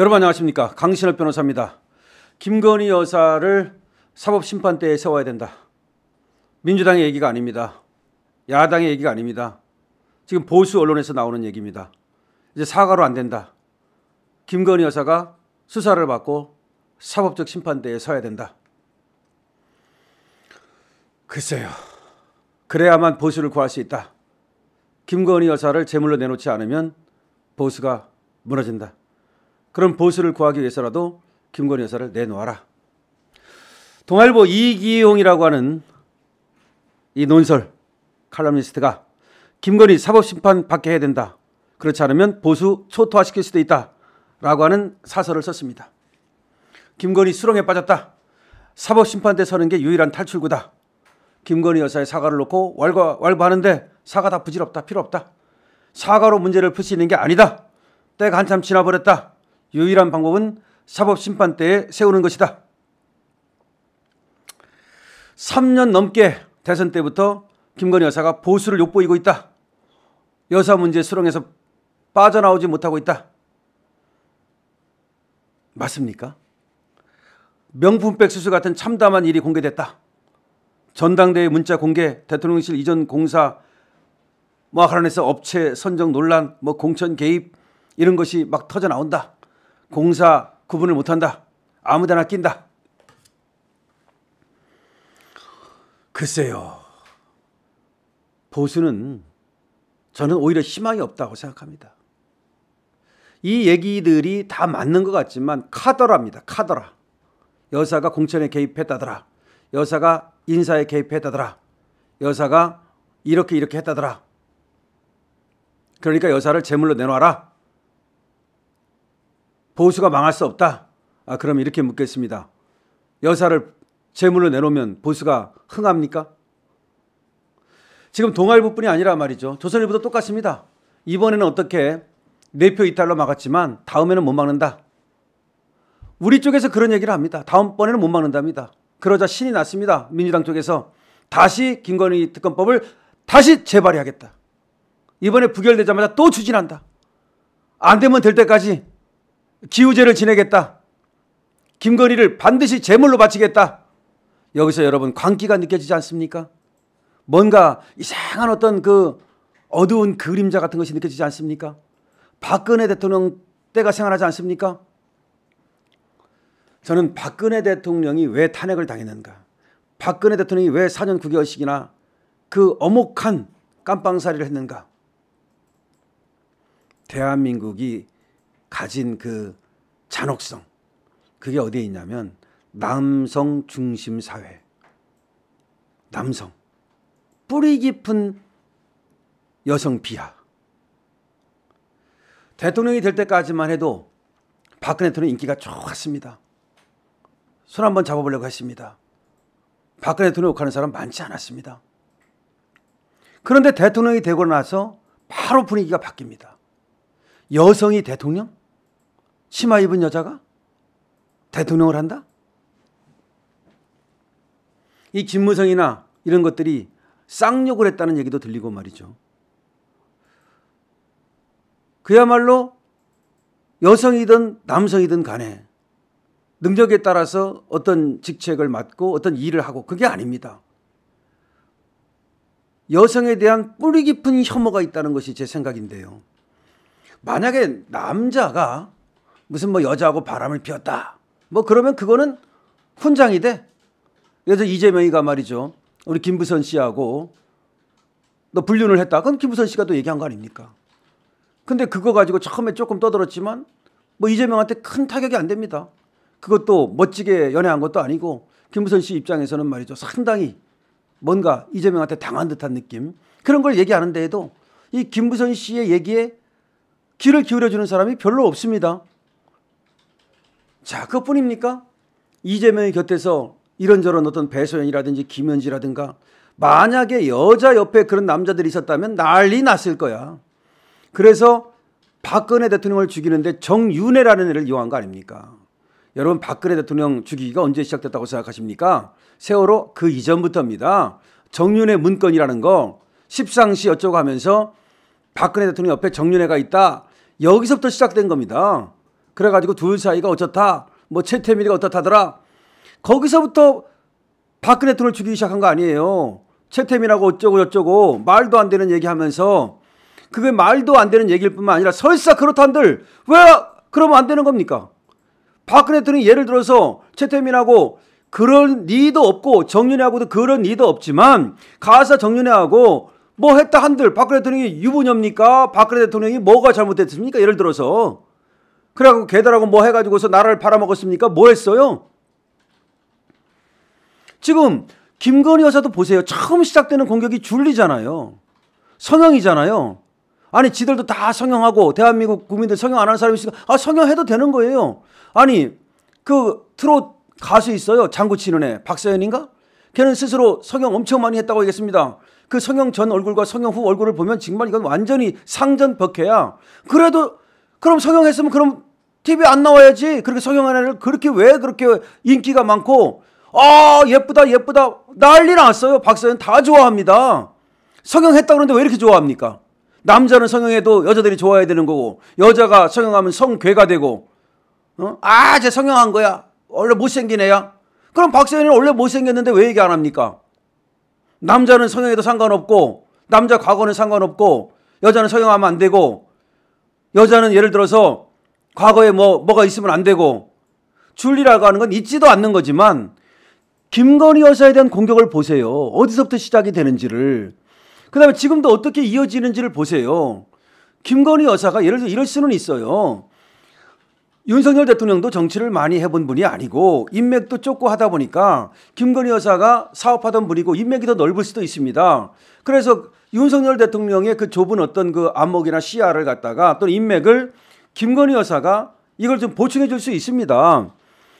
여러분 안녕하십니까 강신업 변호사입니다. 김건희 여사를 사법심판대에 세워야 된다. 민주당의 얘기가 아닙니다. 야당의 얘기가 아닙니다. 지금 보수 언론에서 나오는 얘기입니다. 이제 사과로 안 된다. 김건희 여사가 수사를 받고 사법적 심판대에 서야 된다. 글쎄요. 그래야만 보수를 구할 수 있다. 김건희 여사를 제물로 내놓지 않으면 보수가 무너진다. 그런 보수를 구하기 위해서라도 김건희 여사를 내놓아라. 동아일보 이기용이라고 하는 이 논설 칼럼니스트가 김건희 사법심판 받게 해야 된다. 그렇지 않으면 보수 초토화시킬 수도 있다. 라고 하는 사설을 썼습니다. 김건희 수렁에 빠졌다. 사법심판대 서는 게 유일한 탈출구다. 김건희 여사의 사과를 놓고 왈과, 왈부하는데 사과 다 부질없다. 필요 없다. 사과로 문제를 풀 수 있는 게 아니다. 때가 한참 지나버렸다. 유일한 방법은 사법심판대에 세우는 것이다. 3년 넘게 대선 때부터 김건희 여사가 보수를 욕보이고 있다. 여사 문제 수렁에서 빠져나오지 못하고 있다. 맞습니까? 명품백 수수 같은 참담한 일이 공개됐다. 전당대회 문자 공개, 대통령실 이전 공사, 뭐 관련해서 업체 선정 논란, 뭐 공천 개입 이런 것이 막 터져 나온다. 공사 구분을 못한다. 아무데나 낀다. 글쎄요. 보수는 저는 오히려 희망이 없다고 생각합니다. 이 얘기들이 다 맞는 것 같지만 카더라입니다. 카더라. 여사가 공천에 개입했다더라. 여사가 인사에 개입했다더라. 여사가 이렇게 이렇게 했다더라. 그러니까 여사를 제물로 내놔라. 보수가 망할 수 없다. 아, 그럼 이렇게 묻겠습니다. 여사를 제물로 내놓으면 보수가 흥합니까? 지금 동아일보뿐이 아니라 말이죠. 조선일보도 똑같습니다. 이번에는 어떻게 내표 네 이탈로 막았지만 다음에는 못 막는다. 우리 쪽에서 그런 얘기를 합니다. 다음번에는 못 막는답니다. 그러자 신이 났습니다. 민주당 쪽에서 다시 김건희 특검법을 다시 재발의하겠다. 이번에 부결되자마자 또 추진한다. 안 되면 될 때까지 기우제를 지내겠다. 김건희를 반드시 제물로 바치겠다. 여기서 여러분 광기가 느껴지지 않습니까? 뭔가 이상한 어떤 그 어두운 그림자 같은 것이 느껴지지 않습니까? 박근혜 대통령 때가 생활하지 않습니까? 저는 박근혜 대통령이 왜 탄핵을 당했는가? 박근혜 대통령이 왜 4년 9개월씩이나 그 어목한 깜빵살이를 했는가? 대한민국이 가진 그 잔혹성 그게 어디에 있냐면 남성 중심 사회 남성 뿌리 깊은 여성 비하 대통령이 될 때까지만 해도 박근혜 대통령 인기가 좋았습니다. 손 한번 잡아보려고 했습니다. 박근혜 대통령 욕하는 사람 많지 않았습니다. 그런데 대통령이 되고 나서 바로 분위기가 바뀝니다. 여성이 대통령? 치마 입은 여자가 대통령을 한다? 이 김무성이나 이런 것들이 쌍욕을 했다는 얘기도 들리고 말이죠. 그야말로 여성이든 남성이든 간에 능력에 따라서 어떤 직책을 맡고 어떤 일을 하고 그게 아닙니다. 여성에 대한 뿌리 깊은 혐오가 있다는 것이 제 생각인데요. 만약에 남자가 무슨 뭐 여자하고 바람을 피웠다. 뭐 그러면 그거는 훈장이 돼. 그래서 이재명이가 말이죠. 우리 김부선 씨하고 너 불륜을 했다. 그건 김부선 씨가 또 얘기한 거 아닙니까? 근데 그거 가지고 처음에 조금 떠들었지만 뭐 이재명한테 큰 타격이 안 됩니다. 그것도 멋지게 연애한 것도 아니고 김부선 씨 입장에서는 말이죠. 상당히 뭔가 이재명한테 당한 듯한 느낌. 그런 걸 얘기하는 데에도 이 김부선 씨의 얘기에 귀를 기울여주는 사람이 별로 없습니다. 자, 그뿐입니까 이재명의 곁에서 이런저런 어떤 배소연이라든지 김현지라든가 만약에 여자 옆에 그런 남자들이 있었다면 난리 났을 거야. 그래서 박근혜 대통령을 죽이는데 정윤회라는 애를 이용한 거 아닙니까? 여러분 박근혜 대통령 죽이기가 언제 시작됐다고 생각하십니까? 세월호 그 이전부터입니다. 정윤회 문건이라는 거 십상시 어쩌고 하면서 박근혜 대통령 옆에 정윤회가 있다. 여기서부터 시작된 겁니다. 그래가지고 둘 사이가 어쩌다뭐 최태민이가 어떻다더라. 거기서부터 박근혜 돈을 주기 시작한 거 아니에요. 최태민하고 어쩌고 저쩌고 말도 안 되는 얘기하면서 그게 말도 안 되는 얘기일 뿐만 아니라 설사 그렇다한들 왜 그러면 안 되는 겁니까? 박근혜 대통이 예를 들어서 최태민하고 그런 리도 없고 정윤회하고도 그런 리도 없지만 가사 정윤회하고 뭐 했다 한들 박근혜 대통령이 유부녀입니까? 박근혜 대통령이 뭐가 잘못됐습니까? 예를 들어서 그래갖고 개다라고뭐 해가지고서 나라를 팔아먹었습니까? 뭐 했어요? 지금 김건희 여사도 보세요. 처음 시작되는 공격이 줄리잖아요. 성형이잖아요. 아니 지들도 다 성형하고 대한민국 국민들 성형 안 하는 사람이 있으니까 아 성형해도 되는 거예요. 아니 그 트롯 가수 있어요. 장구 치는 애 박서연인가? 걔는 스스로 성형 엄청 많이 했다고 얘기했습니다. 그 성형 전 얼굴과 성형 후 얼굴을 보면 정말 이건 완전히 상전 벽해야 그래도 그럼 성형했으면 그럼 t v 안 나와야지. 그렇게 성형한 애를 그렇게 왜 그렇게 인기가 많고 아 예쁘다 예쁘다 난리 났어요. 박사연 다 좋아합니다. 성형했다 그러는데 왜 이렇게 좋아합니까? 남자는 성형해도 여자들이 좋아해야 되는 거고 여자가 성형하면 성괴가 되고 어? 아쟤 성형한 거야. 원래 못생긴 애야. 그럼 박세현이 원래 못생겼는데 왜 얘기 안 합니까? 남자는 성형해도 상관없고 남자 과거는 상관없고 여자는 성형하면 안 되고 여자는 예를 들어서 과거에 뭐, 뭐가 있으면 안 되고 줄리라고 하는 건 있지도 않는 거지만 김건희 여사에 대한 공격을 보세요. 어디서부터 시작이 되는지를. 그 다음에 지금도 어떻게 이어지는지를 보세요. 김건희 여사가 예를 들어 이럴 수는 있어요. 윤석열 대통령도 정치를 많이 해본 분이 아니고 인맥도 좁고 하다 보니까 김건희 여사가 사업하던 분이고 인맥이 더 넓을 수도 있습니다. 그래서 윤석열 대통령의 그 좁은 어떤 그 안목이나 시야를 갖다가 또 인맥을 김건희 여사가 이걸 좀 보충해 줄 수 있습니다.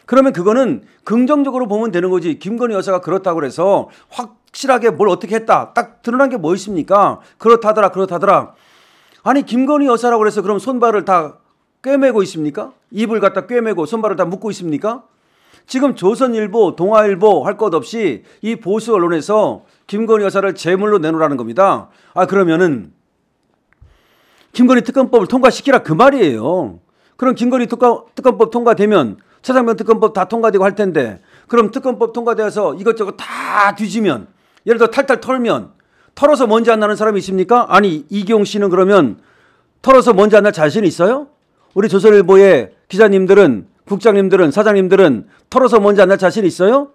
그러면 그거는 긍정적으로 보면 되는 거지 김건희 여사가 그렇다고 해서 확실하게 뭘 어떻게 했다 딱 드러난 게 뭐 있습니까? 그렇다더라 그렇다더라 아니 김건희 여사라고 해서 그럼 손발을 다 꿰매고 있습니까? 입을 갖다 꿰매고 손발을 다 묶고 있습니까? 지금 조선일보, 동아일보 할 것 없이 이 보수 언론에서 김건희 여사를 제물로 내놓으라는 겁니다. 아 그러면은 김건희 특검법을 통과시키라 그 말이에요. 그럼 김건희 특검, 특검법 통과되면 차장면 특검법 다 통과되고 할 텐데 그럼 특검법 통과되어서 이것저것 다 뒤지면 예를 들어 탈탈 털면 털어서 먼지 안 나는 사람이 있습니까? 아니 이경 씨는 그러면 털어서 먼지 안 날 자신 있어요? 우리 조선일보의 기자님들은 국장님들은 사장님들은 털어서 뭔지 안날 자신 있어요?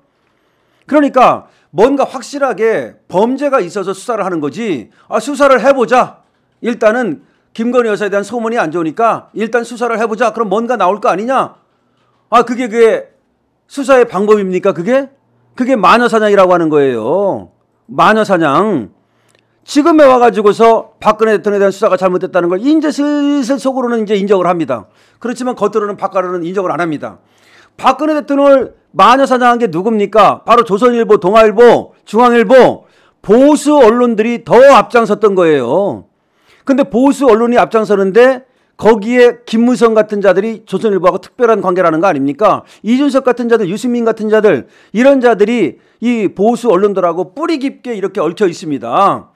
그러니까 뭔가 확실하게 범죄가 있어서 수사를 하는 거지 아 수사를 해보자 일단은 김건희 여사에 대한 소문이 안 좋으니까 일단 수사를 해보자 그럼 뭔가 나올 거 아니냐 아 그게 그게 수사의 방법입니까 그게? 그게 마녀사냥이라고 하는 거예요 마녀사냥 지금에 와가지고서 박근혜 대통령에 대한 수사가 잘못됐다는 걸 이제 슬슬 속으로는 이제 인정을 합니다. 그렇지만 겉으로는 바깥으로는 인정을 안 합니다. 박근혜 대통령을 마녀 사냥한 게 누굽니까? 바로 조선일보, 동아일보, 중앙일보 보수 언론들이 더 앞장섰던 거예요. 근데 보수 언론이 앞장서는데 거기에 김무성 같은 자들이 조선일보하고 특별한 관계라는 거 아닙니까? 이준석 같은 자들, 유승민 같은 자들 이런 자들이 이 보수 언론들하고 뿌리 깊게 이렇게 얽혀 있습니다.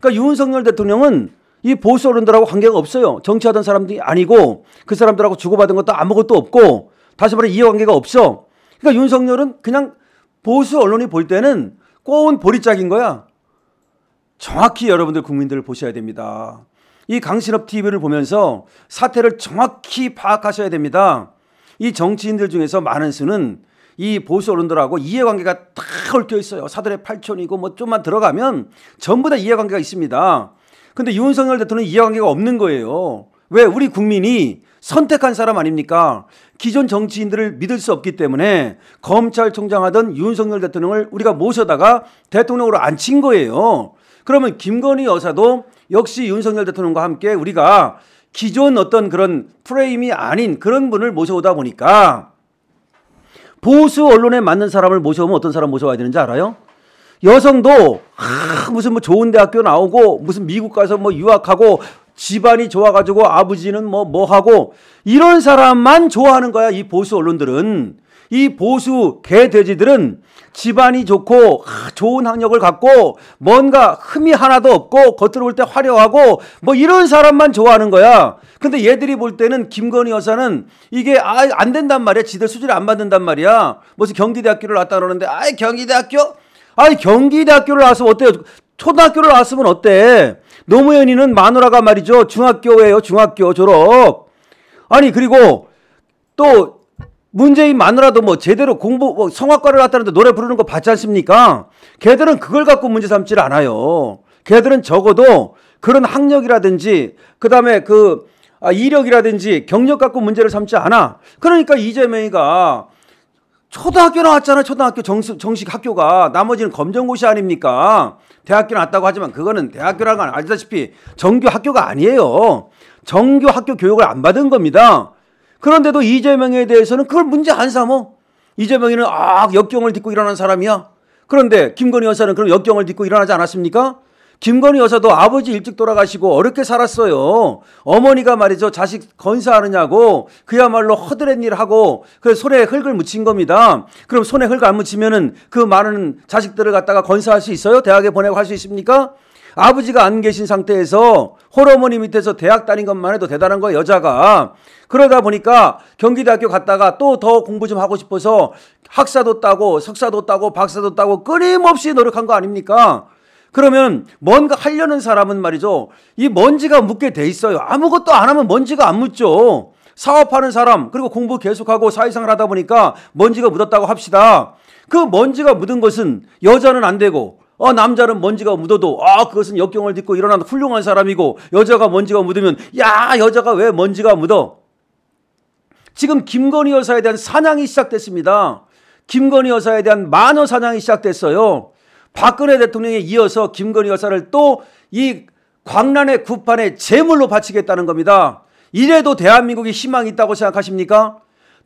그러니까 윤석열 대통령은 이 보수 어른들하고 관계가 없어요. 정치하던 사람들이 아니고 그 사람들하고 주고받은 것도 아무것도 없고 다시 말해 이해관계가 없어. 그러니까 윤석열은 그냥 보수 언론이 볼 때는 꼬운 보리짝인 거야. 정확히 여러분들 국민들을 보셔야 됩니다. 이 강신업 TV를 보면서 사태를 정확히 파악하셔야 됩니다. 이 정치인들 중에서 많은 수는 이 보수 언론들하고 이해관계가 다 얽혀 있어요. 사들의 팔촌이고 뭐 좀만 들어가면 전부 다 이해관계가 있습니다. 근데 윤석열 대통령 이해관계가 없는 거예요. 왜 우리 국민이 선택한 사람 아닙니까? 기존 정치인들을 믿을 수 없기 때문에 검찰총장 하던 윤석열 대통령을 우리가 모셔다가 대통령으로 앉힌 거예요. 그러면 김건희 여사도 역시 윤석열 대통령과 함께 우리가 기존 어떤 그런 프레임이 아닌 그런 분을 모셔오다 보니까 보수 언론에 맞는 사람을 모셔오면 어떤 사람 모셔와야 되는지 알아요? 여성도 아, 무슨 뭐 좋은 대학교 나오고 무슨 미국 가서 뭐 유학하고 집안이 좋아가지고 아버지는 뭐뭐 뭐 하고 이런 사람만 좋아하는 거야 이 보수 언론들은 이 보수 개돼지들은 집안이 좋고 아, 좋은 학력을 갖고 뭔가 흠이 하나도 없고 겉으로 볼 때 화려하고 뭐 이런 사람만 좋아하는 거야. 근데 얘들이 볼 때는 김건희 여사는 이게 아, 안 된단 말이야. 지들 수준을안받는단 말이야. 무슨 경기대학교를 왔다 그러는데 아이 경기대학교? 아이 경기대학교를 와서 어때요? 초등학교를 왔으면 어때? 노무현이는 마누라가 말이죠. 중학교예요. 중학교 졸업. 아니 그리고 또 문재인 마누라도 뭐 제대로 공부 뭐 성악과를 갔다는데 노래 부르는 거 봤지 않습니까? 걔들은 그걸 갖고 문제 삼지를 않아요. 걔들은 적어도 그런 학력이라든지 그다음에 그 아, 이력이라든지 경력 갖고 문제를 삼지 않아. 그러니까 이재명이가 초등학교 나왔잖아. 초등학교 정수, 정식 학교가 나머지는 검정고시 아닙니까? 대학교 나왔다고 하지만 그거는 대학교라는 건 알다시피 정규 학교가 아니에요. 정규 학교 교육을 안 받은 겁니다. 그런데도 이재명에 대해서는 그걸 문제 안 삼어. 이재명이는 아 역경을 딛고 일어난 사람이야. 그런데 김건희 여사는 그런 역경을 딛고 일어나지 않았습니까? 김건희 여사도 아버지 일찍 돌아가시고 어렵게 살았어요. 어머니가 말이죠. 자식 건사하느냐고 그야말로 허드렛 일 하고 그 손에 흙을 묻힌 겁니다. 그럼 손에 흙을 안 묻히면은 그 많은 자식들을 갖다가 건사할 수 있어요? 대학에 보내고 할 수 있습니까? 아버지가 안 계신 상태에서 홀어머니 밑에서 대학 다닌 것만 해도 대단한 거야 여자가 그러다 보니까 경기대학교 갔다가 또 더 공부 좀 하고 싶어서 학사도 따고 석사도 따고 박사도 따고 끊임없이 노력한 거 아닙니까? 그러면 뭔가 하려는 사람은 말이죠. 이 먼지가 묻게 돼 있어요. 아무것도 안 하면 먼지가 안 묻죠. 사업하는 사람 그리고 공부 계속하고 사회생활 하다 보니까 먼지가 묻었다고 합시다. 그 먼지가 묻은 것은 여자는 안 되고 어, 남자는 먼지가 묻어도 아 그것은 역경을 딛고 일어난 훌륭한 사람이고 여자가 먼지가 묻으면 야 여자가 왜 먼지가 묻어? 지금 김건희 여사에 대한 사냥이 시작됐습니다. 김건희 여사에 대한 만어 사냥이 시작됐어요. 박근혜 대통령에 이어서 김건희 여사를 또 이 광란의 구판에 제물로 바치겠다는 겁니다. 이래도 대한민국이 희망이 있다고 생각하십니까?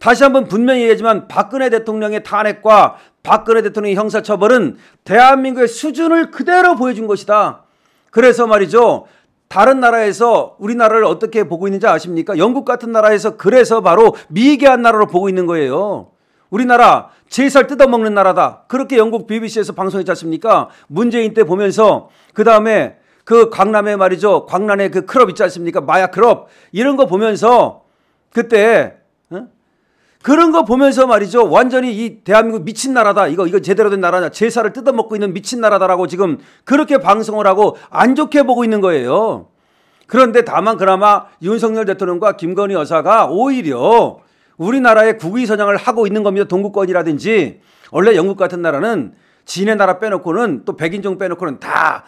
다시 한번 분명히 얘기하지만 박근혜 대통령의 탄핵과 박근혜 대통령의 형사처벌은 대한민국의 수준을 그대로 보여준 것이다. 그래서 말이죠. 다른 나라에서 우리나라를 어떻게 보고 있는지 아십니까? 영국 같은 나라에서 그래서 바로 미개한 나라로 보고 있는 거예요. 우리나라 제살 뜯어먹는 나라다. 그렇게 영국 BBC에서 방송했지 않습니까? 문재인 때 보면서 그 다음에 그광남에 말이죠. 광란의 그 클럽 있지 않습니까? 마약 클럽 이런 거 보면서 그때 그런 거 보면서 말이죠. 완전히 이 대한민국 미친 나라다. 이거 이거 제대로 된 나라냐. 제사를 뜯어먹고 있는 미친 나라다라고 지금 그렇게 방송을 하고 안 좋게 보고 있는 거예요. 그런데 다만 그나마 윤석열 대통령과 김건희 여사가 오히려 우리나라의 국위 선양을 하고 있는 겁니다. 동구권이라든지 원래 영국 같은 나라는 지네 나라 빼놓고는 또 백인종 빼놓고는 다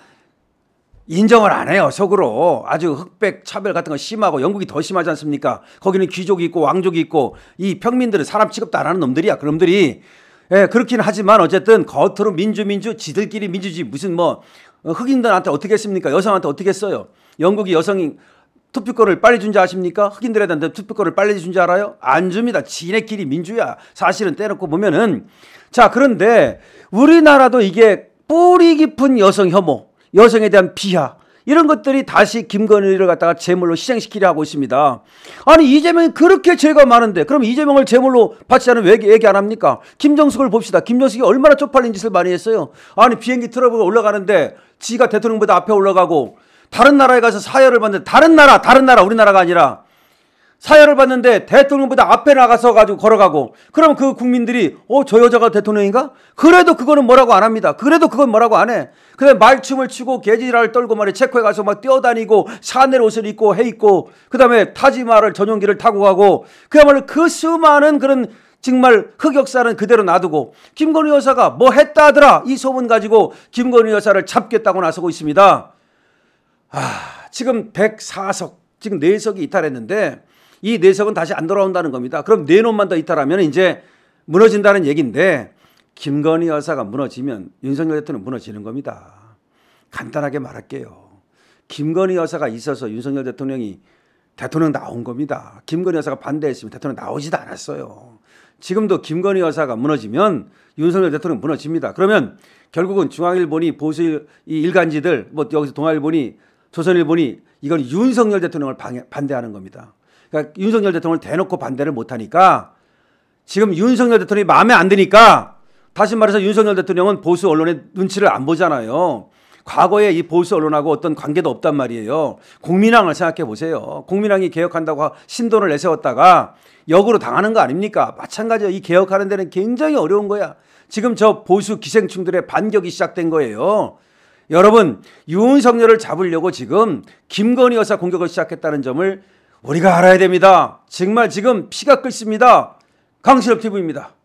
인정을 안 해요 속으로 아주 흑백 차별 같은 거 심하고 영국이 더 심하지 않습니까 거기는 귀족이 있고 왕족이 있고 이 평민들은 사람 취급도 안 하는 놈들이야 그 놈들이 예 그렇긴 하지만 어쨌든 겉으로 민주 민주 지들끼리 민주지 무슨 뭐 흑인들한테 어떻게 했습니까 여성한테 어떻게 했어요 영국이 여성이 투표권을 빨리 준 줄 아십니까? 흑인들에 대한 투표권을 빨리 준 줄 알아요? 안 줍니다. 지네끼리 민주야. 사실은 떼놓고 보면은. 자, 그런데 우리나라도 이게 뿌리 깊은 여성 혐오. 여성에 대한 비하 이런 것들이 다시 김건희를 갖다가 제물로 시생시키려 하고 있습니다. 아니 이재명이 그렇게 죄가 많은데 그럼 이재명을 제물로 바치자는 왜 얘기 안 합니까? 김정숙을 봅시다. 김정숙이 얼마나 쪽팔린 짓을 많이 했어요. 아니 비행기 트러블 이 올라가는데 지가 대통령보다 앞에 올라가고 다른 나라에 가서 사열을 받는 다른 나라 다른 나라 우리나라가 아니라 사열을 받는데 대통령보다 앞에 나가서 가지고 걸어가고 그럼 그 국민들이 어 저 여자가 대통령인가? 그래도 그거는 뭐라고 안 합니다. 그래도 그건 뭐라고 안 해. 근데 말춤을 추고 개지랄 떨고 말이 체코에 가서 막 뛰어다니고 샤넬 옷을 입고 해 입고 그다음에 타지마를 전용기를 타고 가고 그야말로 그 수많은 그런 정말 흑역사는 그대로 놔두고 김건희 여사가 뭐 했다 하더라 이 소문 가지고 김건희 여사를 잡겠다고 나서고 있습니다. 아 지금 104석 지금 4석이 이탈했는데 이 내석은 다시 안 돌아온다는 겁니다. 그럼 내놈만 네 더 이탈하면 이제 무너진다는 얘기인데 김건희 여사가 무너지면 윤석열 대통령 무너지는 겁니다. 간단하게 말할게요. 김건희 여사가 있어서 윤석열 대통령이 대통령 나온 겁니다. 김건희 여사가 반대했으면 대통령 나오지도 않았어요. 지금도 김건희 여사가 무너지면 윤석열 대통령 무너집니다. 그러면 결국은 중앙일보니 보수 이 일간지들 뭐 여기서 동아일보니조선일보니 이건 윤석열 대통령을 방해, 반대하는 겁니다. 그러니까 윤석열 대통령을 대놓고 반대를 못하니까 지금 윤석열 대통령이 마음에 안 드니까 다시 말해서 윤석열 대통령은 보수 언론의 눈치를 안 보잖아요. 과거에 이 보수 언론하고 어떤 관계도 없단 말이에요. 국민항을 생각해 보세요. 국민항이 개혁한다고 신돈을 내세웠다가 역으로 당하는 거 아닙니까? 마찬가지로 이 개혁하는 데는 굉장히 어려운 거야. 지금 저 보수 기생충들의 반격이 시작된 거예요. 여러분 윤석열을 잡으려고 지금 김건희 여사 공격을 시작했다는 점을 우리가 알아야 됩니다. 정말 지금 피가 끓습니다. 강실업 TV입니다.